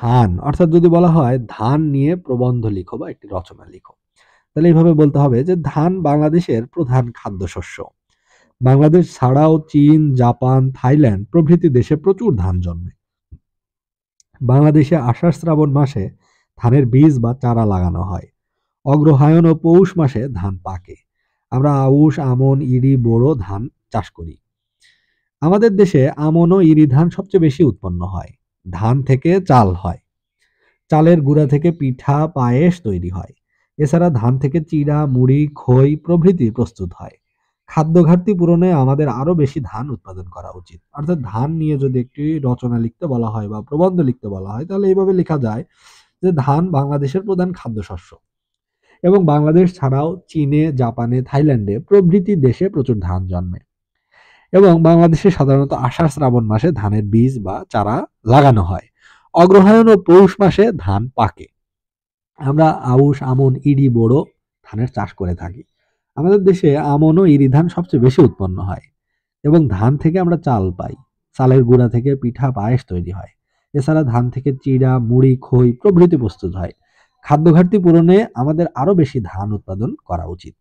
ধান অর্থাৎ যদি বলা হয় ধান নিয়ে প্রবন্ধ লিখো বা একটি রচনা লিখো তাহলে এইভাবে বলতে হবে যে ধান বাংলাদেশের প্রধান খাদ্যশস্য বাংলাদেশ ছাড়াও চীন জাপান থাইল্যান্ড প্রভৃতি দেশে প্রচুর ধান জন্মে বাংলাদেশে আষাঢ় শ্রাবণ মাসে ধানের বীজ বা চারা লাগানো হয় অগ্রহায়ণ ও পৌষ মাসে ধান পাকে আমরা আউশ আমন ইরি বোরো ধান চাষ করি আমাদের দেশে আমন ও ইরি ধান সবচেয়ে বেশি উৎপন্ন হয় ধান থেকে চাল হয় চালের গুঁড়া থেকে পিঠা পায়েস তৈরি হয় এছাড়া ধান থেকে চিড়া মুড়ি খই প্রভৃতি প্রস্তুত হয় খাদ্য ঘাটতি পূরণে আমাদের আরও বেশি ধান উৎপাদন করা উচিত অর্থাৎ ধান নিয়ে যদি একটি রচনা লিখতে বলা হয় বা প্রবন্ধ লিখতে বলা হয় তাহলে এইভাবে লেখা যায় যে ধান বাংলাদেশের প্রধান খাদ্যশস্য এবং বাংলাদেশ ছাড়াও চীনে জাপানে থাইল্যান্ডে প্রভৃতি দেশে প্রচুর ধান জন্মে এবং বাংলাদেশে সাধারণত আষাঢ় শ্রাবণ মাসে ধানের বীজ বা চারা লাগানো হয় অগ্রহায়ণ ও পৌষ মাসে ধান পাকে আমরা আউশ আমন ইডি বোরো ধানের চাষ করে থাকি আমাদের দেশে আমন ও ইরি ধান সবচেয়ে বেশি উৎপন্ন হয় এবং ধান থেকে আমরা চাল পাই চালের গুঁড়া থেকে পিঠা পায়েস তৈরি হয় এছাড়া ধান থেকে চিড়া মুড়ি খই প্রভৃতি প্রস্তুত হয় খাদ্য ঘাটতি পূরণে আমাদের আরও বেশি ধান উৎপাদন করা উচিত